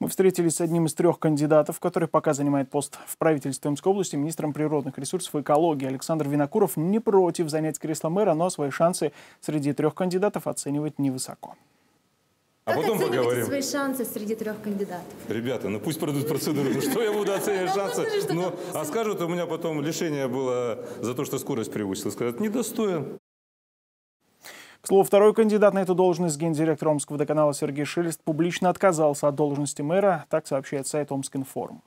Мы встретились с одним из трех кандидатов, который пока занимает пост в правительстве Омской области, министром природных ресурсов и экологии. Александр Винокуров не против занять кресло мэра, но свои шансы среди трех кандидатов оценивает невысоко. А как потом поговорим. свои шансы среди трех кандидатов? Ребята, ну пусть пройдут процедуру. Ну что я буду оценивать шансы? Ну, а скажут, у меня потом лишение было за то, что скорость превысила. Скажут, недостоин слову, второй кандидат на эту должность, гендиректор Омского водоканала Сергей Шелест, публично отказался от должности мэра, так сообщает сайт Омскинформ.